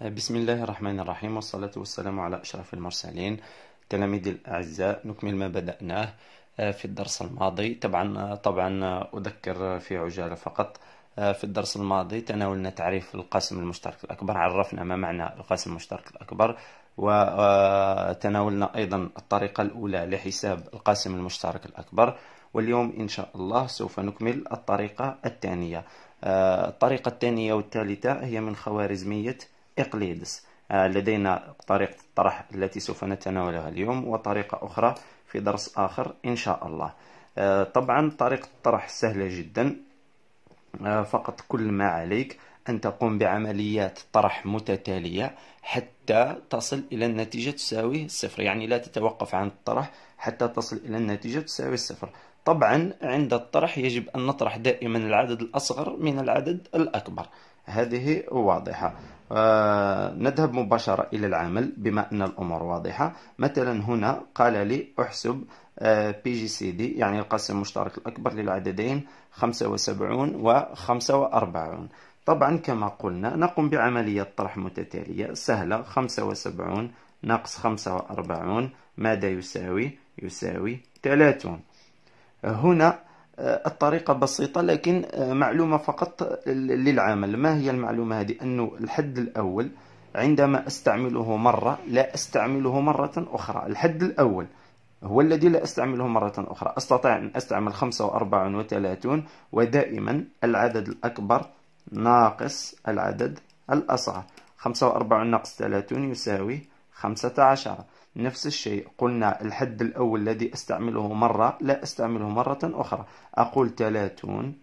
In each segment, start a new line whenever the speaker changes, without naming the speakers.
بسم الله الرحمن الرحيم والصلاة والسلام على أشرف المرسلين تلاميذي الأعزاء نكمل ما بدأناه آه، في الدرس الماضي طبعا آه، طبعا آه، أذكر في عجالة فقط في الدرس الماضي تناولنا تعريف القاسم المشترك الأكبر عرفنا ما معنى القاسم المشترك الأكبر وتناولنا أيضا الطريقة الأولى لحساب القاسم المشترك الأكبر واليوم إن شاء الله سوف نكمل الطريقة الثانية الطريقة الثانية والثالثة هي من خوارزمية إقليدس آه، لدينا طريقة الطرح التي سوف نتناولها اليوم وطريقة أخرى في درس آخر إن شاء الله آه، طبعا طريقة الطرح سهلة جدا آه، فقط كل ما عليك أن تقوم بعمليات طرح متتالية حتى تصل إلى النتيجة تساوي الصفر يعني لا تتوقف عن الطرح حتى تصل إلى النتيجة تساوي الصفر طبعا عند الطرح يجب أن نطرح دائما العدد الأصغر من العدد الأكبر هذه واضحة آه نذهب مباشرة إلى العمل بما أن الأمور واضحة مثلا هنا قال لي أحسب بي جي سي دي يعني القسم المشترك الأكبر للعددين 75 و 45 طبعا كما قلنا نقوم بعملية طرح متتالية سهلة 75 ناقص 45 ماذا يساوي؟ يساوي 30 هنا آه، الطريقة بسيطة لكن آه، معلومة فقط للعمل ما هي المعلومة هذه أنه الحد الأول عندما أستعمله مرة لا أستعمله مرة أخرى الحد الأول هو الذي لا أستعمله مرة أخرى أستطيع أن أستعمل 35 وثلاثون ودائما العدد الأكبر ناقص العدد الأصغر 45 ناقص 30 يساوي 15 نفس الشيء قلنا الحد الأول الذي أستعمله مرة لا أستعمله مرة أخرى أقول 30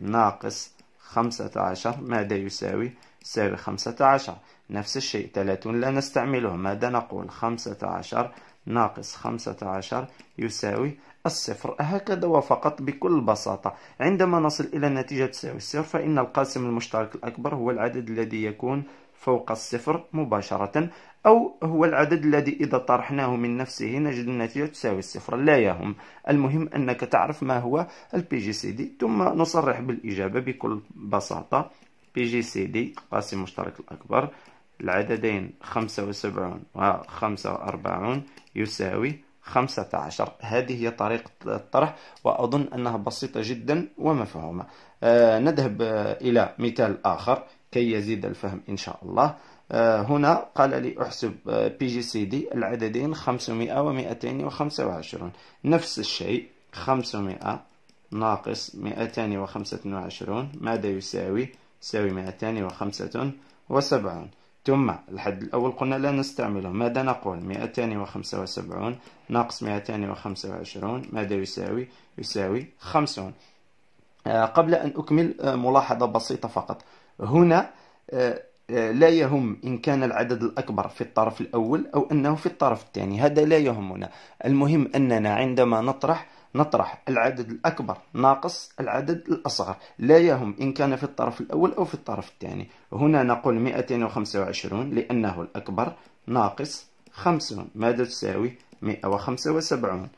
ناقص 15 ماذا يساوي؟ يساوي 15 نفس الشيء 30 لا نستعمله ماذا نقول؟ 15 ناقص 15 يساوي الصفر هكذا وفقط بكل بساطة عندما نصل إلى نتيجة تساوي الصفر فإن القاسم المشترك الأكبر هو العدد الذي يكون فوق الصفر مباشرة أو هو العدد الذي إذا طرحناه من نفسه نجد النتيجة تساوي الصفر لا يهم المهم أنك تعرف ما هو البي جي سي دي ثم نصرح بالإجابة بكل بساطة بي جي سي دي قاسم مشترك الأكبر العددين خمسة وسبعون وخمسة وأربعون يساوي خمسة عشر هذه هي طريقة الطرح وأظن أنها بسيطة جدا ومفهومة آه نذهب آه، إلى مثال آخر كي يزيد الفهم إن شاء الله آه، هنا قال لي احسب بي جي سي دي العددين 500 و 225 نفس الشيء 500 ناقص 225 ماذا يساوي؟ يساوي 275 ثم الحد الأول قلنا لا نستعمله ماذا نقول 275 ناقص 225 ماذا يساوي يساوي 50 آه، قبل أن أكمل آه، ملاحظة بسيطة فقط هنا آه، آه، لا يهم إن كان العدد الأكبر في الطرف الأول أو أنه في الطرف الثاني هذا لا يهمنا المهم أننا عندما نطرح نطرح العدد الأكبر ناقص العدد الأصغر لا يهم إن كان في الطرف الأول أو في الطرف الثاني هنا نقول 225 لأنه الأكبر ناقص 50 ماذا تساوي 175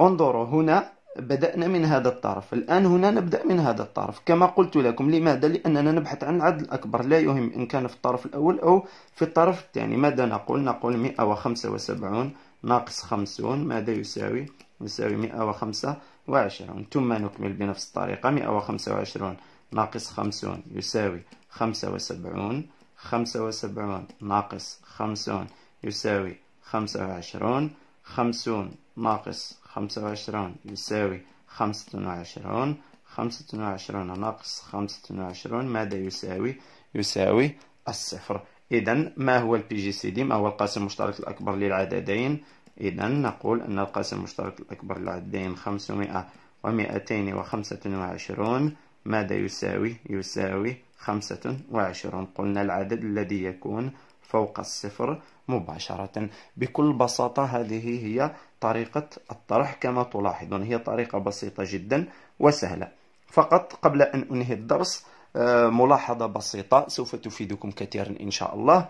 انظروا هنا بدأنا من هذا الطرف الآن هنا نبدأ من هذا الطرف كما قلت لكم لماذا؟ لأننا نبحث عن العدد الأكبر لا يهم إن كان في الطرف الأول أو في الطرف الثاني ماذا نقول؟ نقول 175 ناقص 50 ماذا يساوي؟ يساوي 125 ثم نكمل بنفس الطريقة 125 ناقص 50 يساوي 75 75 ناقص 50 يساوي 25 50 ناقص خمسة وعشرون يساوي خمسة وعشرون خمسة وعشرون ناقص خمسة وعشرون ماذا يساوي يساوي الصفر إذا ما هو البي جي سي دي ما هو القاسم المشترك الأكبر للعددين إذا نقول أن القاسم المشترك الأكبر للعددين خمسمائة ومائتين وخمسة وعشرون ماذا يساوي يساوي خمسة وعشرون قلنا العدد الذي يكون فوق الصفر مباشرة بكل بساطة هذه هي طريقة الطرح كما تلاحظون هي طريقة بسيطة جدا وسهلة فقط قبل أن أنهي الدرس آه، ملاحظة بسيطة سوف تفيدكم كثيرا إن شاء الله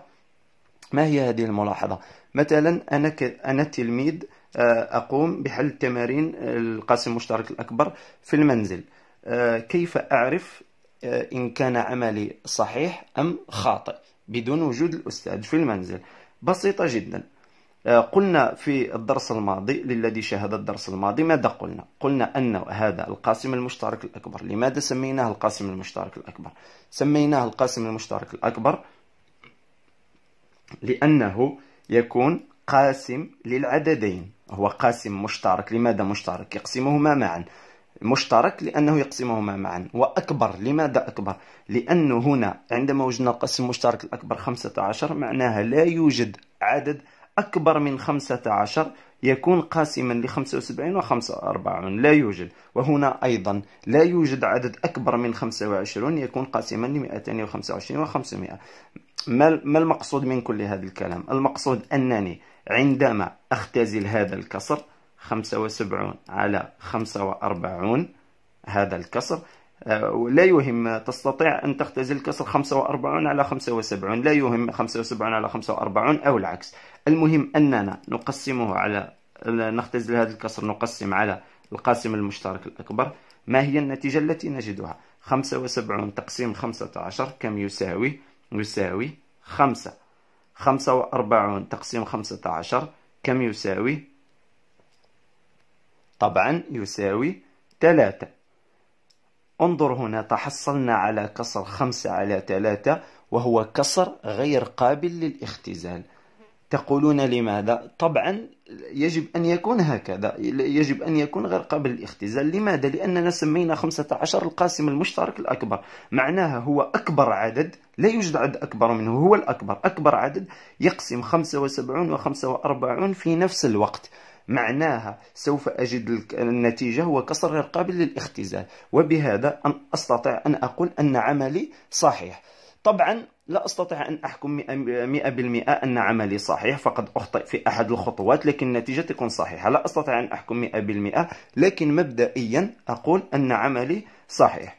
ما هي هذه الملاحظة؟ مثلا أنا, ك... أنا تلميذ آه، أقوم بحل تمارين القاسم المشترك الأكبر في المنزل آه، كيف أعرف إن كان عملي صحيح أم خاطئ بدون وجود الأستاذ في المنزل بسيطة جداً آه، قلنا في الدرس الماضي للذي شاهد الدرس الماضي ماذا قلنا؟ قلنا أن هذا القاسم المشترك الأكبر لماذا سميناه القاسم المشترك الأكبر؟ سميناه القاسم المشترك الأكبر لأنه يكون قاسم للعددين هو قاسم مشترك لماذا مشترك؟ يقسمهما معا مشترك لأنه يقسمهما معا وأكبر لماذا أكبر؟ لأنه هنا عندما وجدنا القاسم المشترك الأكبر 15 معناها لا يوجد عدد أكبر من 15 يكون قاسما ل 75 و 45 لا يوجد وهنا أيضا لا يوجد عدد أكبر من 25 يكون قاسما ل 225 و 500 ما المقصود من كل هذا الكلام المقصود أنني عندما أختزل هذا الكسر 75 على 45 هذا الكسر آه، لا يهم تستطيع أن تختزل كسر 45 على 75 لا يهم 75 على 45 أو العكس المهم أننا نقسمه على نختزل هذا الكسر نقسم على القاسم المشترك الأكبر ما هي النتيجة التي نجدها 75 تقسيم 15 كم يساوي يساوي 5 45 تقسيم 15 كم يساوي طبعا يساوي 3 انظر هنا تحصلنا على كسر خمسة على ثلاثة وهو كسر غير قابل للاختزال تقولون لماذا؟ طبعا يجب أن يكون هكذا يجب أن يكون غير قابل للاختزال لماذا؟ لأننا سمينا 15 القاسم المشترك الأكبر معناها هو أكبر عدد لا يوجد عدد أكبر منه هو الأكبر أكبر عدد يقسم 75 و45 في نفس الوقت معناها سوف أجد النتيجة هو كسر غير قابل للاختزال وبهذا أن أستطيع أن أقول أن عملي صحيح طبعا لا أستطيع أن أحكم 100% أن عملي صحيح فقد أخطئ في أحد الخطوات لكن النتيجة تكون صحيحة لا أستطيع أن أحكم 100% لكن مبدئيا أقول أن عملي صحيح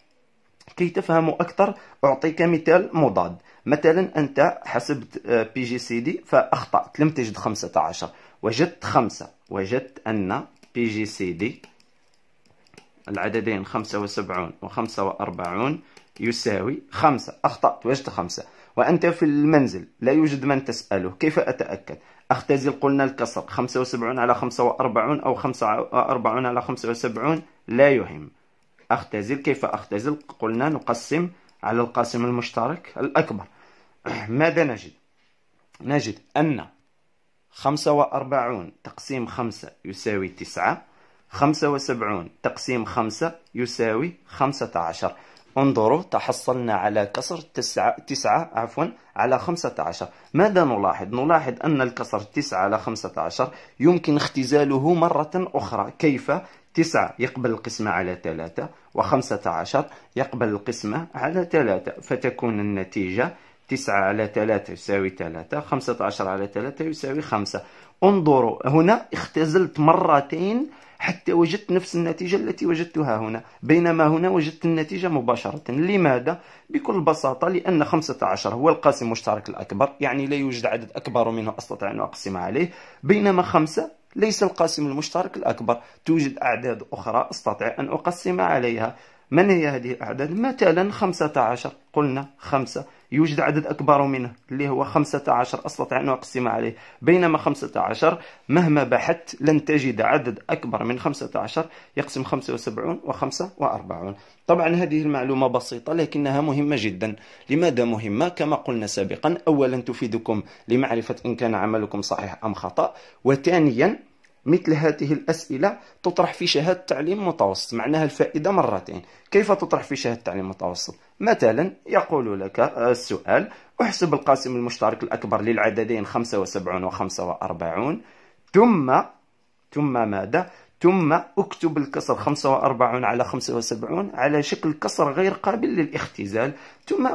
كي تفهموا أكثر أعطيك مثال مضاد مثلا أنت حسبت بي جي سي دي فأخطأت لم تجد 15 وجدت خمسة وجدت أن بي جي سي دي العددين خمسة وسبعون وخمسة وأربعون يساوي خمسة أخطأت وجدت خمسة وأنت في المنزل لا يوجد من تسأله كيف أتأكد أختزل قلنا الكسر خمسة وسبعون على خمسة وأربعون أو خمسة وأربعون على خمسة وسبعون لا يهم أختزل كيف أختزل قلنا نقسم على القاسم المشترك الأكبر ماذا نجد نجد أن خمسة وأربعون تقسيم خمسة يساوي تسعة خمسة وسبعون تقسيم خمسة يساوي خمسة عشر انظروا تحصلنا على كسر تسعة, تسعة عفوا على خمسة عشر ماذا نلاحظ؟ نلاحظ أن الكسر تسعة على خمسة عشر يمكن اختزاله مرة أخرى كيف؟ تسعة يقبل القسمة على ثلاثة وخمسة عشر يقبل القسمة على ثلاثة فتكون النتيجة تسعة على ثلاثة يساوي ثلاثة خمسة عشر على ثلاثة يساوي خمسة انظروا هنا اختزلت مرتين حتى وجدت نفس النتيجة التي وجدتها هنا بينما هنا وجدت النتيجة مباشرة لماذا؟ بكل بساطة لأن 15 هو القاسم المشترك الأكبر يعني لا يوجد عدد أكبر منه أستطيع أن أقسم عليه بينما 5 ليس القاسم المشترك الأكبر توجد أعداد أخرى أستطيع أن أقسم عليها من هي هذه الأعداد مثلا 15 قلنا 5 يوجد عدد أكبر منه اللي هو 15 أستطيع يعني أن أقسم عليه بينما 15 مهما بحثت لن تجد عدد أكبر من 15 يقسم 75 و 45 طبعا هذه المعلومة بسيطة لكنها مهمة جدا لماذا مهمة؟ كما قلنا سابقا أولا تفيدكم لمعرفة إن كان عملكم صحيح أم خطأ وثانيا مثل هذه الأسئلة تطرح في شهادة تعليم متوسط معناها الفائدة مرتين كيف تطرح في شهادة تعليم متوسط؟ مثلا يقول لك آه، السؤال احسب القاسم المشترك الأكبر للعددين 75 و 45 ثم ثم ماذا؟ ثم اكتب الكسر 45 على 75 على شكل كسر غير قابل للاختزال ثم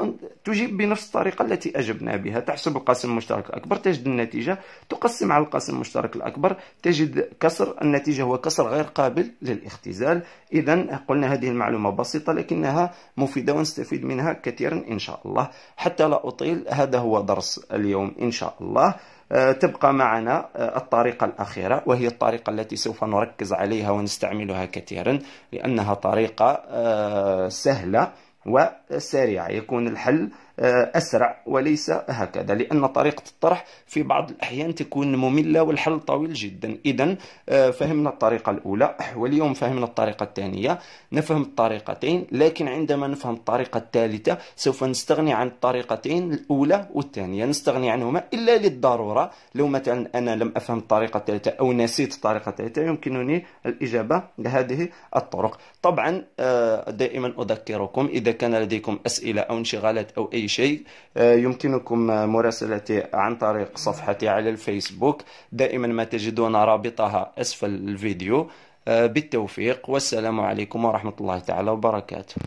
تجيب بنفس الطريقة التي أجبنا بها تحسب القاسم المشترك الأكبر تجد النتيجة تقسم على القاسم المشترك الأكبر تجد كسر النتيجة هو كسر غير قابل للاختزال إذا قلنا هذه المعلومة بسيطة لكنها مفيدة ونستفيد منها كثيرا إن شاء الله حتى لا أطيل هذا هو درس اليوم إن شاء الله تبقى معنا آه، الطريقة الأخيرة وهي الطريقة التي سوف نركز عليها ونستعملها كثيرا لأنها طريقة آه، سهلة وسريعة يكون الحل آه، أسرع وليس هكذا لأن طريقة الطرح في بعض الأحيان تكون مملة والحل طويل جدا إذا آه، فهمنا الطريقة الأولى واليوم فهمنا الطريقة الثانية نفهم الطريقتين لكن عندما نفهم الطريقة الثالثة سوف نستغني عن الطريقتين الأولى والثانية نستغني عنهما إلا للضرورة لو مثلا أنا لم أفهم الطريقة الثالثة أو نسيت الطريقة الثالثة يمكنني الإجابة لهذه الطرق طبعا آه، دائما أذكركم إذا كان لديكم أسئلة أو انشغالات أو أي شيء آه، يمكنكم مراسلتي عن طريق صفحتي على الفيسبوك دائما ما تجدون رابطها أسفل الفيديو آه، بالتوفيق والسلام عليكم ورحمة الله تعالى وبركاته